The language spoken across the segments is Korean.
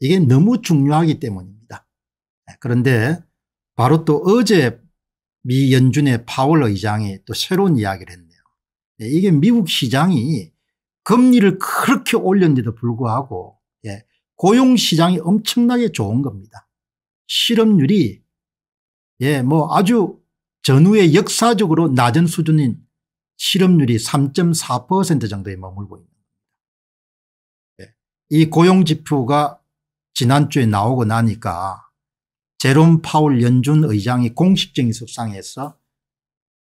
이게 너무 중요하기 때문입니다. 네, 그런데 바로 또 어제 미 연준의 파월 의장이 또 새로운 이야기를 했네요. 네, 이게 미국 시장이 금리를 그렇게 올렸는데도 불구하고 예, 고용시장이 엄청나게 좋은 겁니다. 실업률이 예, 뭐 아주 전후의 역사적으로 낮은 수준인 실업률이 3.4% 정도에 머물고 있는 겁니다. 예, 이 고용지표가 지난주에 나오고 나니까 제롬 파울 연준 의장이 공식적인 석상에서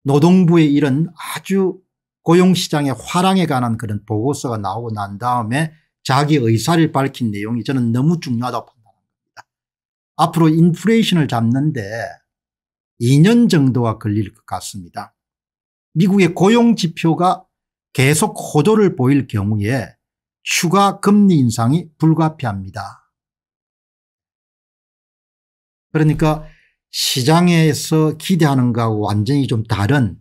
노동부의 이런 아주 고용시장의 화랑에 관한 그런 보고서가 나오고 난 다음에 자기 의사를 밝힌 내용이 저는 너무 중요하다고 판단합니다. 앞으로 인플레이션을 잡는데 2년 정도가 걸릴 것 같습니다. 미국의 고용지표가 계속 호조를 보일 경우에 휴가 금리 인상이 불가피합니다. 그러니까 시장에서 기대하는 것하고 완전히 좀 다른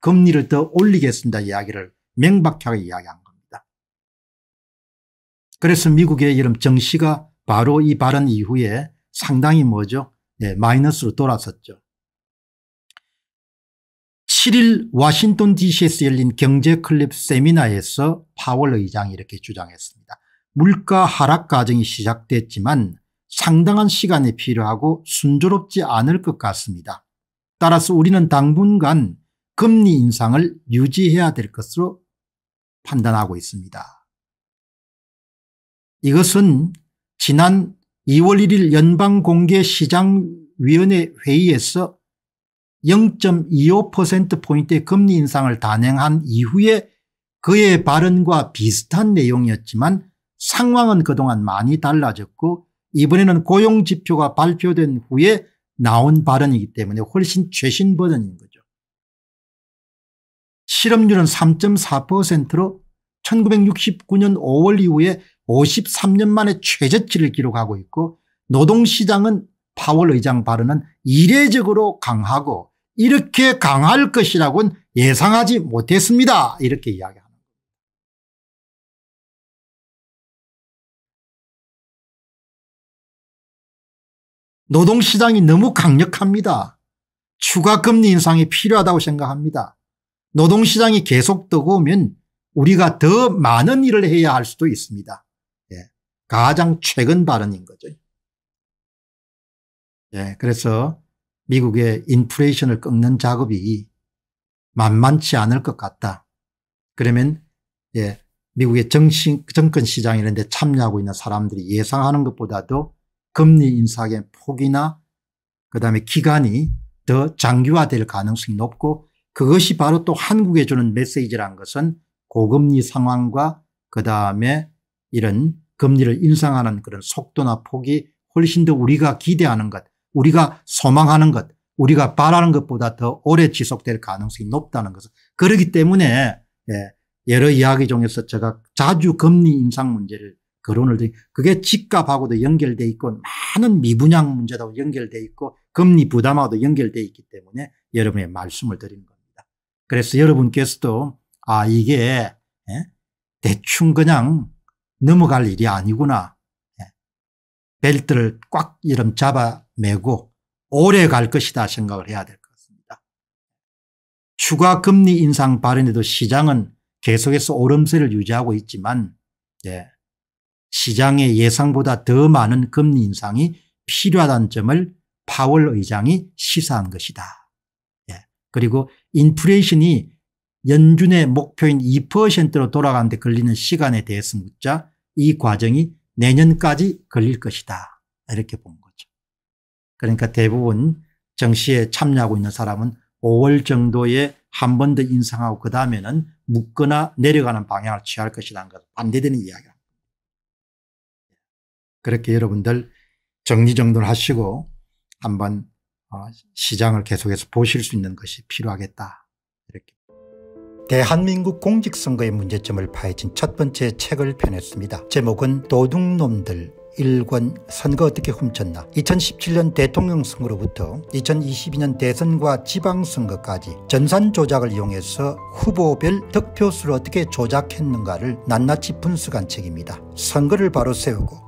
금리를 더 올리겠습니다 이야기를 명박하게 이야기한 겁니다. 그래서 미국의 이름 정시가 바로 이 발언 이후에 상당히 뭐죠 네, 마이너스로 돌아섰죠. 7일 와싱턴 DC에서 열린 경제클립 세미나에서 파월 의장이 이렇게 주장했습니다. 물가 하락 과정이 시작됐지만 상당한 시간이 필요하고 순조롭지 않을 것 같습니다. 따라서 우리는 당분간 금리 인상을 유지해야 될 것으로 판단하고 있습니다. 이것은 지난 2월 1일 연방공개시장위원회 회의에서 0.25%포인트의 금리 인상을 단행한 이후에 그의 발언과 비슷한 내용이었지만 상황은 그동안 많이 달라졌고 이번에는 고용 지표가 발표된 후에 나온 발언이기 때문에 훨씬 최신 버전인 거죠. 실업률은 3.4%로 1969년 5월 이후에 53년 만에 최저치를 기록하고 있고 노동시장은 파월 의장 발언은 이례적으로 강하고 이렇게 강할 것이라고는 예상하지 못했습니다. 이렇게 이야기합니다. 노동시장이 너무 강력합니다. 추가 금리 인상이 필요하다고 생각합니다. 노동시장이 계속 뜨거우면 우리가 더 많은 일을 해야 할 수도 있습니다. 예. 가장 최근 발언인 거죠. 예. 그래서 미국의 인플레이션을 꺾는 작업이 만만치 않을 것 같다. 그러면 예, 미국의 정신, 정권 시장 이런 데 참여하고 있는 사람들이 예상하는 것보다도 금리 인상의 폭이나 그다음에 기간이 더 장기화될 가능성이 높고 그것이 바로 또 한국에 주는 메시지란 것은 고금리 상황과 그다음에 이런 금리를 인상하는 그런 속도나 폭이 훨씬 더 우리가 기대하는 것 우리가 소망하는 것 우리가 바라는 것보다 더 오래 지속될 가능성이 높다는 것은 그렇기 때문에 예, 여러 이야기 중에서 제가 자주 금리 인상 문제를 거론을 그게 집값하고도 연결돼 있고 많은 미분양 문제도 연결돼 있고 금리 부담하고도 연결돼 있기 때문에 여러분의 말씀을 드리는 겁니다. 그래서 여러분께서도 아 이게 예? 대충 그냥 넘어갈 일이 아니구나. 예? 벨트를 꽉 이름 잡아매고 오래 갈 것이다 생각을 해야 될 것 같습니다. 추가 금리 인상 발언에도 시장은 계속해서 오름세를 유지하고 있지만 예. 시장의 예상보다 더 많은 금리 인상이 필요하다는 점을 파월 의장이 시사한 것이다. 예. 그리고 인플레이션이 연준의 목표인 2%로 돌아가는데 걸리는 시간에 대해서 묻자 이 과정이 내년까지 걸릴 것이다. 이렇게 본 거죠. 그러니까 대부분 정시에 참여하고 있는 사람은 5월 정도에 한 번 더 인상하고 그 다음에는 묻거나 내려가는 방향을 취할 것이라는 것 반대되는 이야기니다 그렇게 여러분들 정리정돈하시고 한번 어, 시장을 계속해서 보실 수 있는 것이 필요하겠다. 이렇게. 대한민국 공직선거의 문제점을 파헤친 첫 번째 책을 펴냈습니다. 제목은 도둑놈들 일권 선거 어떻게 훔쳤나 2017년 대통령 선거로부터 2022년 대선과 지방선거까지 전산 조작을 이용해서 후보별 득표수를 어떻게 조작했는가를 낱낱이 분석한 책입니다. 선거를 바로 세우고